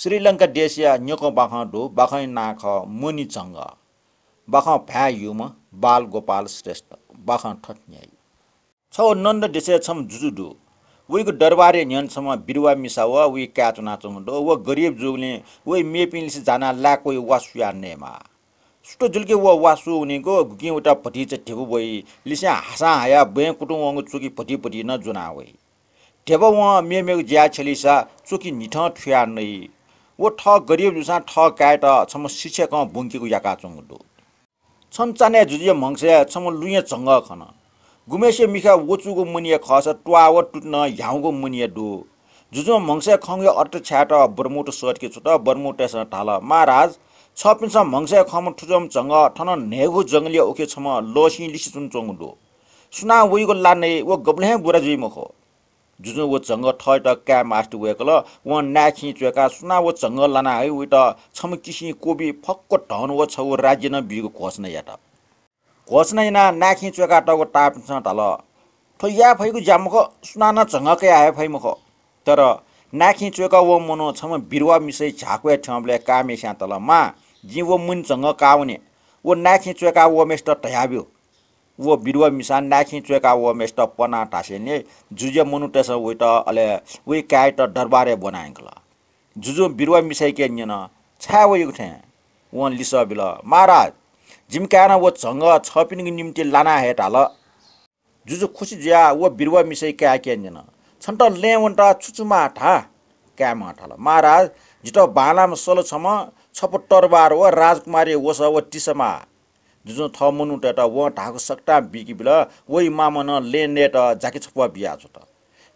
श्रीलङ्का देशिया न्योको बाख do बाखै नाख मुनि चङ्ग बाख फ्यायुम बाल गोपाल श्रेष्ठ बाख ठट्याई छ नन्द देशिया छम डु उहीको डरबारे न्यानसम्म बिरुवा मिसा वा उही क्याच नाचो डो वा गरिब जुगले उही मेपिलिस जाना ला कोही वासुया नेमा सुटो जुल्के वा वासु उनीको उता पटी चाहिँ ठेबु भई लिस्या हाँसा हाया बयाँ कुटुङ वाङ चुकी पटी पटी जुना वै ठेब वहाँ मेमेको ज्या छेलिसा चुकी निठ ठुया नै वो ठ गरिब जुसा ठग काट छम शिक्षक बुङ्केको याका चङ डो छम चाने जुजिया छम लुया चङ्ग खन गुमेसे मिखा वोचुको मुनिया खस टुवा व टुट्न ह्याउको मुनिया डो जुजु मङ्से खङ्गे अट छ्याट बर्मुट सर्के छुट बर्मुटेसँग ठाल महाराज छ मङ्से खम ठुजम चङ्ग ठन नेगु जङ्गलिया ओके छम लोसि लिसी चुन चङ डो सुना वइको लाने व गब्लहे बुरा जुइ मखो जुन व झङ थय त क्या मास्ट वेकल व नाखि चोका सुना व लाना है उ त छम किसि कोबी फक्क ढन व छ व राज्य न बिगो खोज्न या त खोज्नै ना नाखि चोका त टाप छ तल थो या फैको जामख सुना न आयो फै मुख तर नाखी चुका व मनो छम बिरुवा मिसै झाकुए ठम्ले कामेस्या तल मा जी व मुन झङ काउने व नाखी चुका व मेस्ट तयाब्यो वो बिरुवा मिसान नाखी चोका वो मेस्ट पना टासे ने जुजे मुनुटेस वे अले वे काय त डरबारे बनाएकल जुजो बिरुवा मिसाइ के न छा वन लिस बिल महाराज जिम्कान वो झङ्ग छपिनको निम्ति लाना हेट हाल जुजु खुसी ज्या वो बिरुवा मिसाइ क्या के न छन्ट ले छुचुमा ठा क्या मठाल महाराज जित बालामा सोलो छम छपो टरबार हो राजकुमारी ओस व टिसमा जुन थमुनु टेट व ढाको सक्टा बिकिबिल वै मामन ले नेट जाके छप बियाछ त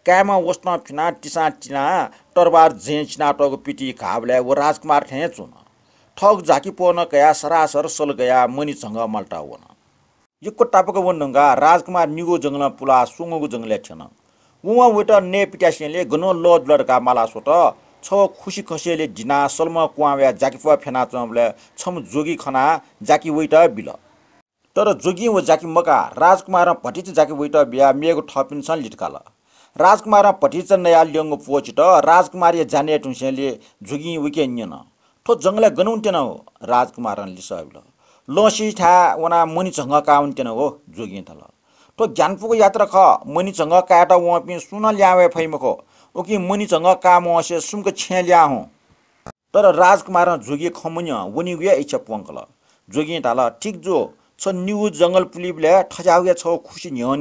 काम वस्न फिना टिसा टिना टरबार झे चिना टको पिटी घाबल्या व राजकुमार ठे न ठग झाकी पोन गया सरासर सल गया मनीसँग मल्टा वन यो वन नंगा राजकुमार निगो जङ्गल पुला सुँगोको जङ्गल थिएन उहाँ वटा ने पिटासिले गनो लज लड्का माला सोट खुसी 저 쿠시 커시엘리 कुवा जाकी पुवा फेना 페나점레 छम जोगी खना जाकी 웨이터 बिल तर जोगी व जाकी मका राजकुमार र भटिच जाकी वैट बिहा ठपिन ठपिन्छन् लिटकाल राजकुमार र भटिच नयाँ ल्याङ्गो पोचिट राजकुमारी जाने टुसेले जोगी उके न्यन ठो जङ्गला गनुन्टेन हो राजकुमारले लिसबिल लसी ठा वना मुनि झङ्ग काउन्टेन हो जोगी थल ठो ज्ञानपुको यात्रा ख मुनि काट वहाँ पनि सुन ल्यावे फैमको ओके काम असे सुमक ल्या हौ तर राजकुमार जोगे खमुन वनी गुया इच्छा पङ्कल जोगे ताल ठिक जो छ न्यु जङ्गल ल्या ठजाउया छ खुसी निमु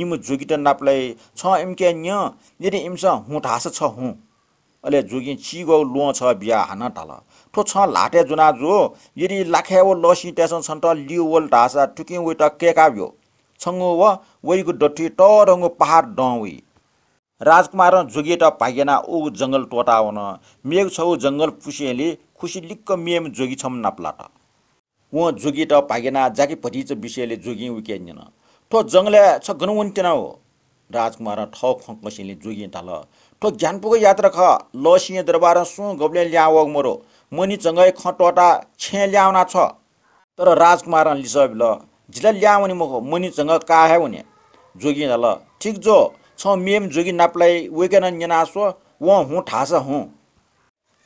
निम त नापले छ एमके न्य यदि इम्स हुँ ठास छ हुँ अहिले जोगी चिगौ लो छ बिहा हान टाल ठो छ लाटे जुना जो यदि लाख्या व लसी ट्यासन छन् त लियो वल ढासा टुकिङ त केका भ्यो छङ्गो व वैको डटी टरङ्गो पहाड डुई राजकुमार जोगेट पागेना ऊ जङ्गल टोटाउन मेघ छौ जङ्गल पुसेले खुसी लिक्क मेम जोगी छम नाप्लाट व जोगेट पागेना जाके पठिच विषयले जोगी उकेन ठो जङ्गल छ गनवन्टेन हो राजकुमार ठ खङ्कसिले जोगी ल ठो ज्ञानपुको यात्रा ख लसिए दरबार सु गब्ले ल्याओ मरो मनी जङ्गै ख टोटा छे ल्याउना छ तर राजकुमार लिसब ल झिला ल्याउने मको मनी जङ्ग का हुने जोगी ल ठिक जो छ मेम जोगी नाप्लाई वेकेन न्यनास व हुँ ठास हुँ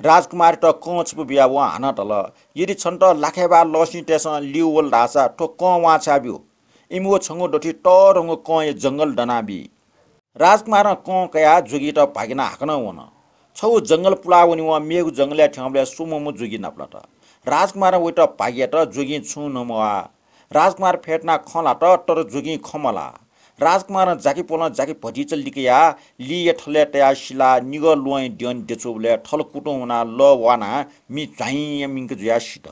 राजकुमार त कछ पो बिहा व हान टल यदि छन् त लाखेबा लसी टेसन लिउ वल ढासा ठो क वा छाब्यो इमो छङ्गो डोठी ट रङ्गो क ए जङ्गल डनाबी राजकुमार क कया जोगी त हाकन हाक्न वन छौ जङ्गल पुलाउनी वा मेघ जङ्गल्या ठ्याउँल्या सुमम जोगी नाप्ला त राजकुमार त भाग्या त जोगी छु नमा राजकुमार फेटना खला त तर जोगी खमला राजकुमार झाँकी पोल झाँकी भजिच लिकया लिए ठले टया सिला निग लोय ड्यन डेचोले ठल कुटो हुना ल वाना मि चाहिँ मिङ्क जुया सिट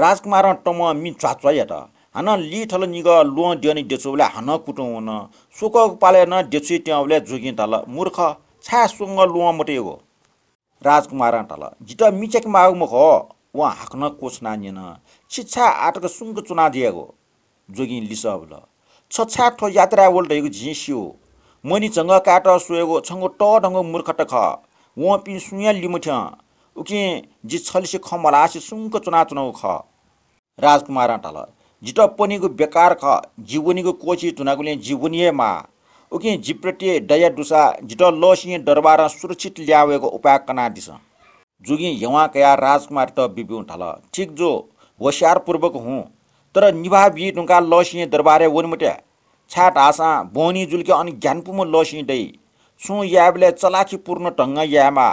राजकुमार टम मि च्वाच्वाय त हन लि ठल निग लो ड्यन डेचोले हन कुटो हुन सुक पाले न डेचु ट्याउले जोगि तल मूर्ख छा सुङ लो मोटे हो राजकुमार तल जित मिचेक माग मुख वहाँ हाक्न कोस्ना निन शिक्षा आटक सुङ्ग चुना दिएको जोगिन लिस झिसियो 야드라월 레이그 काट 머니 छङ्गो 까터 수에고 청고 떠덩고 물커터커 원빈 सुयाँ 리무티아 उकि जि छलिसी खमलासी सुङ्क चुनाउ ख राजकुमार झिट पनिको बेकार ख जीवनीको कोची चुनाकुले जीवनीमा उकि जिप्रटे डया डुसा जिट लसिए दरबार सुरक्षित ल्याएको उपाय कना दिस जुगी यहाँ कया राजकुमार त बिबिउ ठल ठिक जो होसियारपूर्वक हुँ तर निभाबी टुङ्का लसिएँ दरबारे वनमुट्या छाट आसा बोनी जुल्के अनि ज्ञानपुम लसिँ छु सु याबले चलाखी पूर्ण ढङ्ग यामा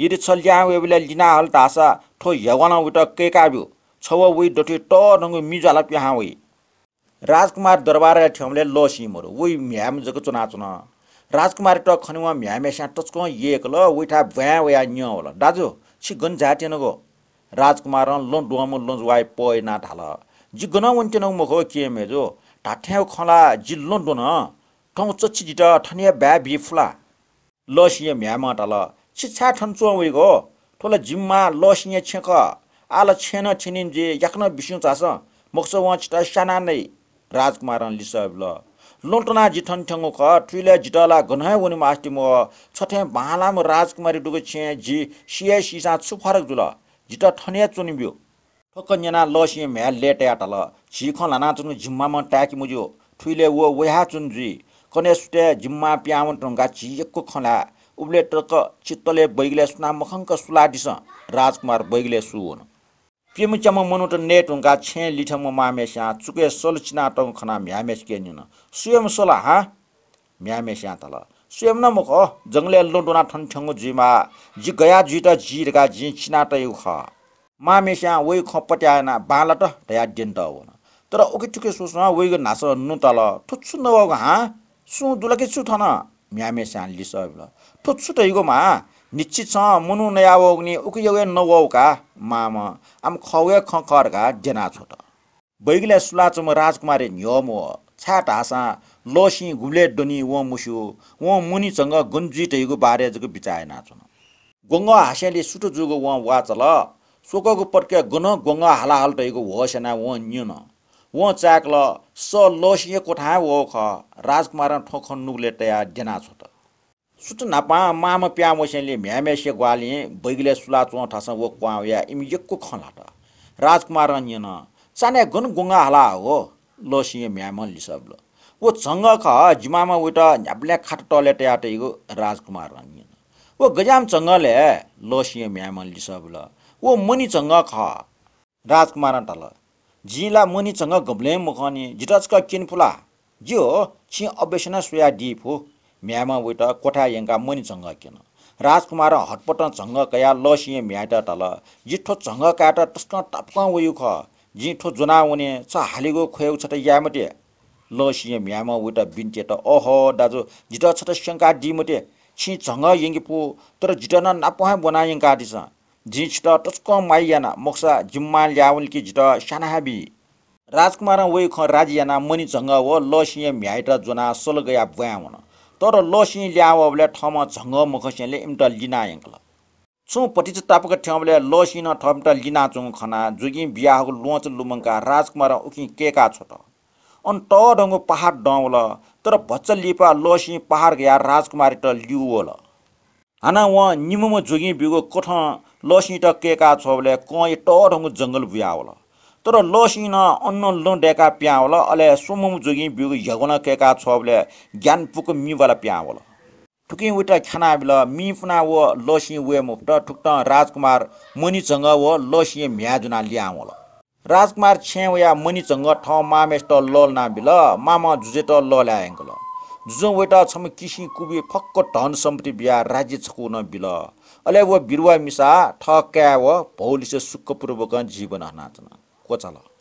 यदि छल्या वेबले लिना हल तासा ठो यवना उट के काब्यो छव उही डोठी ट ढङ्ग मिजाला प्याहा वै राजकुमार दरबार ठेउले लसी मोरो उही म्याम जको चुना चुन राजकुमार ट खनुवा म्यामेसा टचको एक ल उठा भ्या वया न्य होला दाजु छि गन गो राजकुमार लो डुवामो लन्ज वाइ पय ना ढाल ji gona won chen mo ho ki me zo ta the kho la ji lon do na kong cho chi ji da tha ne ba bi fu la lo shi ye mya ma ta la chi cha thon zo we go to ya kna bi shu sa mo so wa chi ta sha na nei raj li sa bi ji thon thong ko tri la ji da la mo cho the ba la chen ji shi ye shi sa chu pha ra थकन्यना लसियम म्या लेटे आटल छिखन लाना चुन झिम्मा म टाकी मुजो थुइले व वेहा चुन जुई जिम्मा झिम्मा प्यावन टुङ्गा चिएको खला उब्ले ट्रक चित्तले बैगले सुना मखङ्क सुला दिस राजकुमार बैगले सुन पिमुचम मनुट ने टुङ्गा छे लिठम मामेस्या चुके सोल चिना टङ खना म्यामेस के न सुयम सोल हा म्यामेस्या तल सुयम न मुख जङ्गले ठन ठन्ठ्याङ जुइमा जि गया जुइ त जिरका जि चिना टयु मामेस्या वै खपट्याएना दिन त हो तर ओके ठुके सोच्न ग नास नु तल ठुच्छु नभएको हाँ सु के छु थन म्यामेस्या लिस ठुच्छु मा निश्चित छ मुनु नयावग्ने उक योगे नवौका माम आम खौगे खखरका जेना छोट बैगिला सुलाचम राजकुमारी नियम हो छाट हाँसा लसी घुम्ले डोनी व मुसु व मुनिसँग बारे बारेजको बिचाए नाचन गङ्ग हासेले सुटो जुगो व वाचल सोकको प्रक्रिया गुन गङ्गा हालाहाल टैको हो सेना व न्युन व चाकल स लसिए कोठा व ख राजकुमार ठोख नुगले टया डेना छ त सुत नापा माम प्या मसेले म्यामेसे ग्वाले बैगले सुला चो ठास व क्वा या इम यक्को खला राजकुमार न्युन चाने गुन गुङ्गा हाला हो लसिए म्याम लिसब ल व ख जिमामा उटा न्याब्ले खाट टलेट टया राजकुमार न्युन ओ गजाम चंगले लसिए म्याम लिसब्ल ओ मनी चंगा ख राजकुमार टल जिला मनी चंगा गबले मखनी जिटच किन फुला जियो छि अबेसना सोया डिप हो म्यामा उट कोठा यंगा मनी किन राजकुमार हटपट झङ्ग कया लसिए म्याट तल जिठो चङ्ग काट टस्क टप्क वयु ख जिठो जुना हुने छ खुवाउ छ त यामटे लसिए म्यामा उटा बिन्टे त ओहो दाजु झिट छट शङ्का डिमटे छि झङ्ग यङ्गी पो तर झिट न नापहा बनायङ काटिछ Dijda tosko माइयाना मोक्सा जिम्मा yawul ki सानाहाबी राजकुमार वै ख राजियाना मनि झङ्ग ल सिंह भ्याइट जोना सोल गया भ्या तर लसिंह ल्याव बेला ठम झङ्ग मखसियाले इम्ट लिना याङ्कल छु पटिच तापक ठ्याउले लसिंह न ठम्ट लिना चुङ खना जुगी बिहाको लोच लुमङका राजकुमार उखि केका छोट अन ट ढङ्गो पहाड डल तर भच्च लिपा लसिंह पहाड गया राजकुमार ट लिउ हाना वहाँ निमो जोगी बिगो कोठ लसी केका छोबले कहीँ टढङ जङ्गल बुयावल तर न अन्न लो डेका प्यावल अले सुमुम जुगी बिगु झगुन केका छोबले ज्ञान पुक मिवाला प्यावल ठुकी उटा खाना बिल मि पुना व लसी वे मुफ्ट ठुक्त राजकुमार मणिचङ्ग व लसी म्याजुना ल्यावल राजकुमार छेउ या ठाउँ ठ मामेस्ट लल ना बिल मामा जुजेट ल ल्याएङ्गल वेटा छम किसि कुबे फक्क धन सम्पत्ति बिहा राज्य छकुन बिल अले व बिरुवा मिसा ठक्या व भौलिसे सुखपूर्वक जीवन को चला?